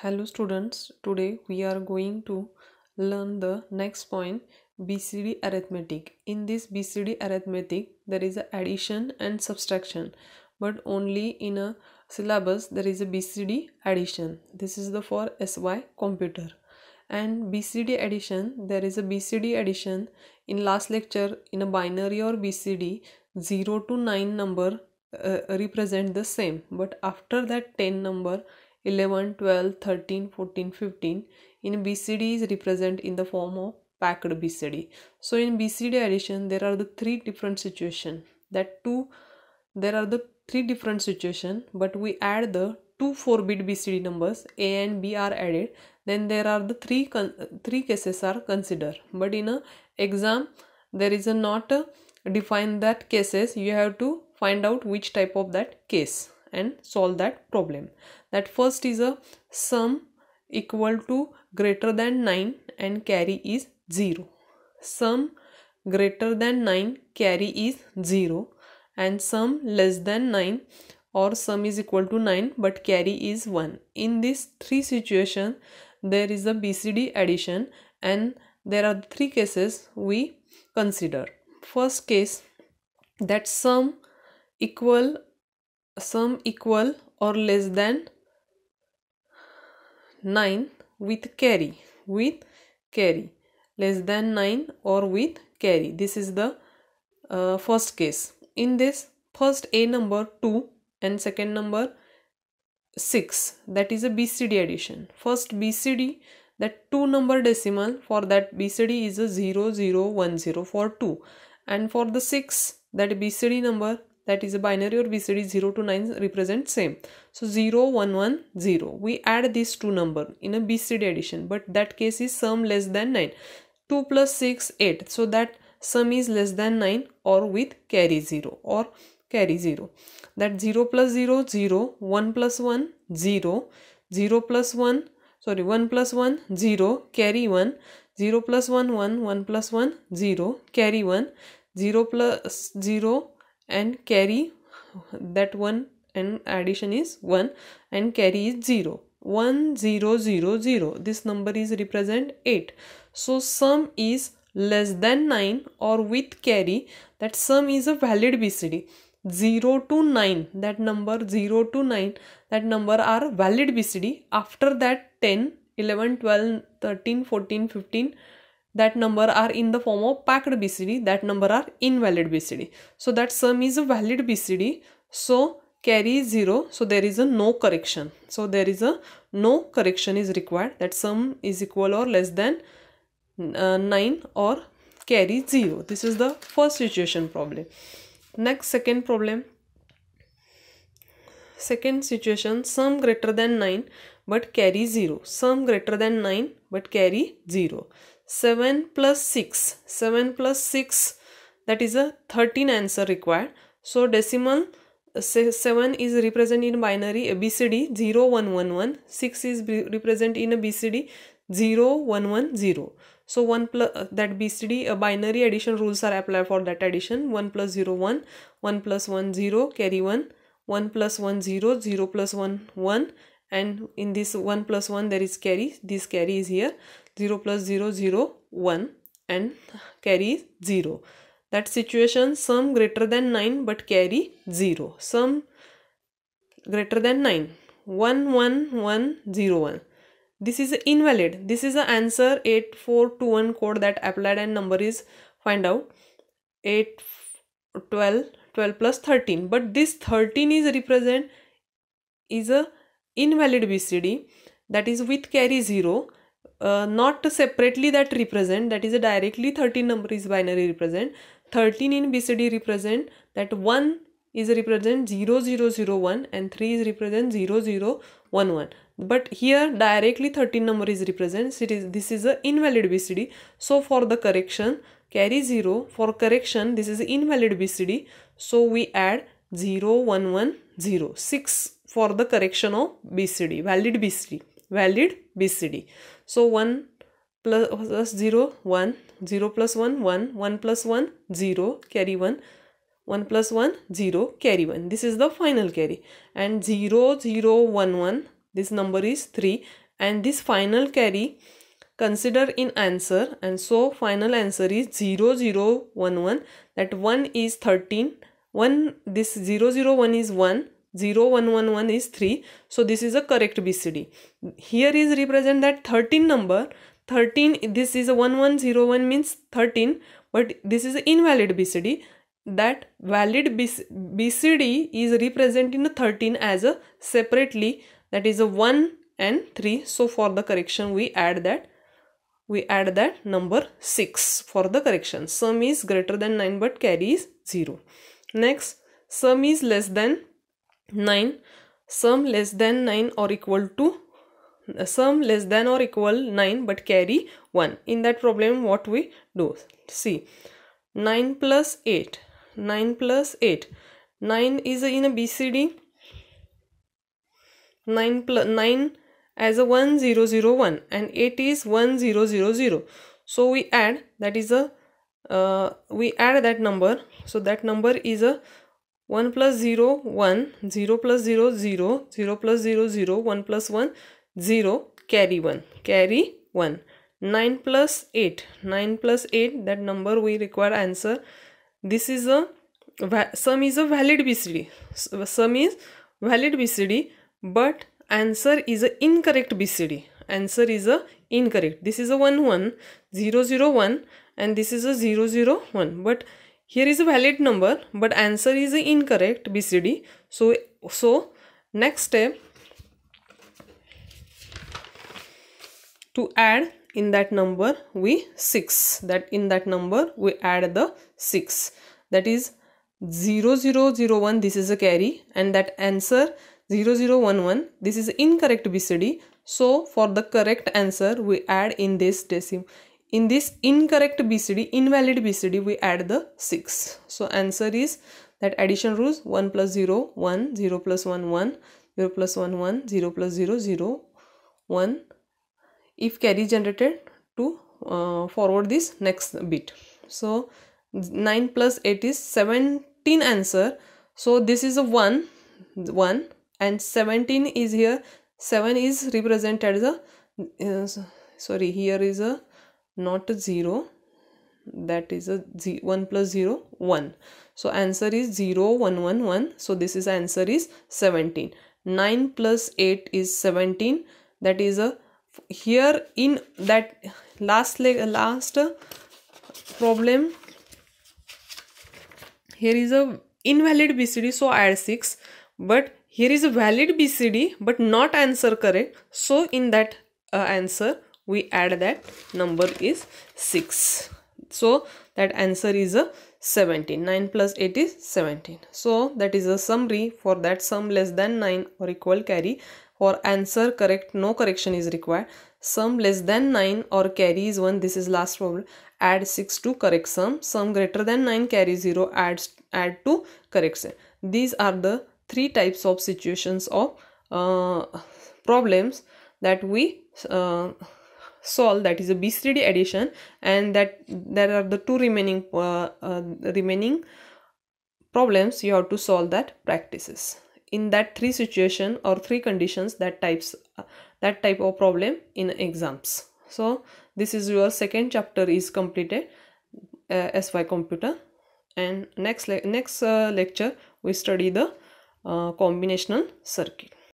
hello students today we are going to learn the next point bcd arithmetic in this bcd arithmetic there is a addition and subtraction but only in a syllabus there is a bcd addition this is the for sy computer and bcd addition there is a bcd addition in last lecture in a binary or bcd 0 to 9 number uh, represent the same but after that 10 number 11, 12, 13, 14, 15 in BCD is represented in the form of packed BCD. So in BCD addition, there are the three different situation. That two, there are the three different situation, but we add the two 4-bit BCD numbers A and B are added. Then there are the three three cases are considered. But in a exam, there is a not a uh, define that cases. You have to find out which type of that case and solve that problem that first is a sum equal to greater than 9 and carry is 0 sum greater than 9 carry is 0 and sum less than 9 or sum is equal to 9 but carry is 1 in this three situation there is a bcd addition and there are three cases we consider first case that sum equal sum equal or less than 9 with carry with carry less than 9 or with carry this is the uh, first case in this first a number 2 and second number 6 that is a bcd addition first bcd that 2 number decimal for that bcd is a 0010 for 2 and for the 6 that bcd number that is a binary or BCD 0 to 9 represent same. So 0, 1, 1, 0. We add these two number in a BCD addition but that case is sum less than 9. 2 plus 6, 8. So that sum is less than 9 or with carry 0 or carry 0. That 0 plus 0, 0, 1 plus 1, 0, 0 plus 1, sorry 1 plus 1, 0, carry 1, 0 plus 1, 1, 1 plus 1, 0, carry 1, 0 plus 0, and carry that one and addition is 1 and carry is 0 1 0 0 0 this number is represent 8 so sum is less than 9 or with carry that sum is a valid bcd 0 to 9 that number 0 to 9 that number are valid bcd after that 10 11 12 13 14 15 that number are in the form of packed BCD, that number are invalid BCD. So that sum is a valid BCD. So carry is 0. So there is a no correction. So there is a no correction is required. That sum is equal or less than uh, 9 or carry 0. This is the first situation problem. Next second problem. Second situation sum greater than 9 but carry 0. Sum greater than 9 but carry 0. 7 plus 6 7 plus 6 that is a 13 answer required so decimal uh, 7 is represented in binary abcd 0 1 1 1 6 is represented in a bcd 0 1 1 0 so 1 plus uh, that bcd a uh, binary addition rules are applied for that addition 1 plus 0 1 1 plus 1 0 carry 1 1 plus 1 0 0 plus 1 1 and in this 1 plus 1 there is carry this carry is here 0 plus 0 0 1 and carry 0 that situation sum greater than 9 but carry 0 sum greater than 9 1 1 1 0 1 this is invalid this is the answer 8421 code that applied and number is find out 8 12 12 plus 13 but this 13 is represent is a invalid bcd that is with carry 0 uh, not separately that represent that is a directly 13 number is binary represent 13 in bcd represent that 1 is represent 0001 and 3 is represent 0011 but here directly 13 number is represent it is this is a invalid bcd so for the correction carry 0 for correction this is invalid bcd so we add 6 for the correction of bcd valid bcd valid BCD. So 1 plus 0, 1, 0 plus 1, 1, 1 plus 1, 0, carry 1, 1 plus 1, 0, carry 1. This is the final carry. And 0, 0, 1, 1, this number is 3. And this final carry consider in answer and so final answer is 0, 0, 1, 1. That 1 is 13 1 this 001 is 1 0 1 1 1 is 3 so this is a correct bcd here is represent that 13 number 13 this is a 1101 means 13 but this is invalid bcd that valid bcd is represented in 13 as a separately that is a 1 and 3 so for the correction we add that we add that number 6 for the correction sum is greater than 9 but carries 0 next sum is less than 9 sum less than 9 or equal to uh, sum less than or equal 9 but carry 1 in that problem what we do see 9 plus 8 9 plus 8 9 is in a bcd 9 plus 9 as a 1001 and 8 is 1000 so we add that is a uh, we add that number so that number is a 1 plus 0 1 0 plus 0 0 0 plus 0 0 1 plus 1 0 carry 1 carry 1 9 plus 8 9 plus 8 that number we require answer this is a sum is a valid bcd sum is valid bcd but answer is a incorrect bcd answer is a incorrect this is a 1 1 0 0 1 and this is a 0 0 1 but here is a valid number but answer is incorrect BCD. So, so next step to add in that number we 6 that in that number we add the 6 that is 0001 this is a carry and that answer 0011 this is incorrect bcd so for the correct answer we add in this decimal in this incorrect BCD, invalid BCD, we add the 6. So answer is that addition rules 1 plus 0, 1, 0 plus 1, 1, 0 plus 1, 1, 0 plus 0, 0, 1. If carry generated to uh, forward this next bit. So 9 plus 8 is 17 answer. So this is a 1, 1 and 17 is here. 7 is represented as a, uh, sorry, here is a not a 0 that is a z 1 plus 0 1 so answer is 0 1 1 1 so this is answer is 17 9 plus 8 is 17 that is a here in that last leg last problem here is a invalid bcd so add 6 but here is a valid bcd but not answer correct so in that uh, answer we add that number is 6 so that answer is a 17 9 plus 8 is 17 so that is a summary for that sum less than 9 or equal carry for answer correct no correction is required sum less than 9 or carry is 1 this is last problem add 6 to correct sum sum greater than 9 carry 0 adds add to correct sum these are the three types of situations of uh, problems that we uh, Sol that is a B3D addition and that there are the two remaining uh, uh, remaining problems you have to solve that practices in that three situation or three conditions that types uh, that type of problem in exams so this is your second chapter is completed uh, SY computer and next le next uh, lecture we study the uh, combinational circuit